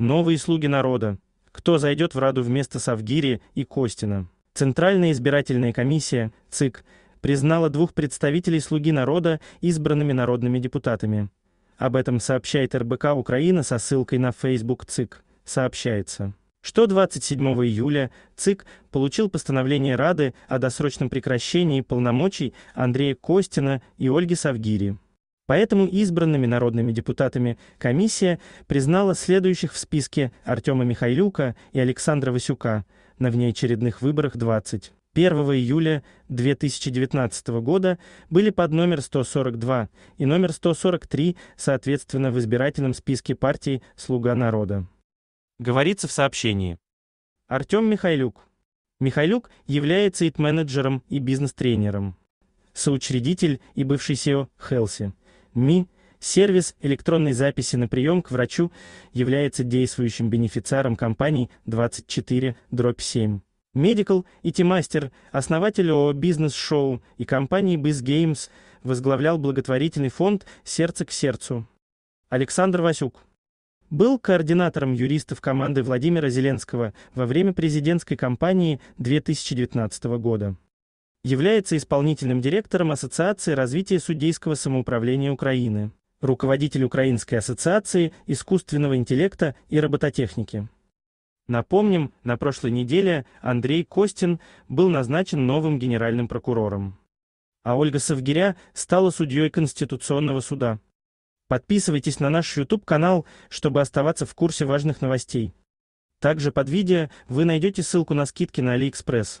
Новые слуги народа. Кто зайдет в Раду вместо Савгири и Костина? Центральная избирательная комиссия, ЦИК, признала двух представителей «Слуги народа» избранными народными депутатами. Об этом сообщает РБК Украина со ссылкой на Facebook ЦИК. Сообщается, что 27 июля ЦИК получил постановление Рады о досрочном прекращении полномочий Андрея Костина и Ольги Савгири. Поэтому избранными народными депутатами комиссия признала следующих в списке Артема Михайлюка и Александра Васюка на внеочередных выборах 20. 1 июля 2019 года были под номер 142 и номер 143, соответственно, в избирательном списке партии «Слуга народа». Говорится в сообщении. Артем Михайлюк. Михайлюк является ит-менеджером и бизнес-тренером. Соучредитель и бывший SEO Хелси. МИ, сервис электронной записи на прием к врачу, является действующим бенефициаром компании 24-7. Medical и Тимастер, основатель ООО «Бизнес-шоу» и компании «Биз Games, возглавлял благотворительный фонд «Сердце к сердцу». Александр Васюк был координатором юристов команды Владимира Зеленского во время президентской кампании 2019 года является исполнительным директором Ассоциации развития судейского самоуправления Украины, руководитель Украинской ассоциации искусственного интеллекта и робототехники. Напомним, на прошлой неделе Андрей Костин был назначен новым генеральным прокурором. А Ольга Савгиря стала судьей Конституционного суда. Подписывайтесь на наш YouTube-канал, чтобы оставаться в курсе важных новостей. Также под видео вы найдете ссылку на скидки на AliExpress.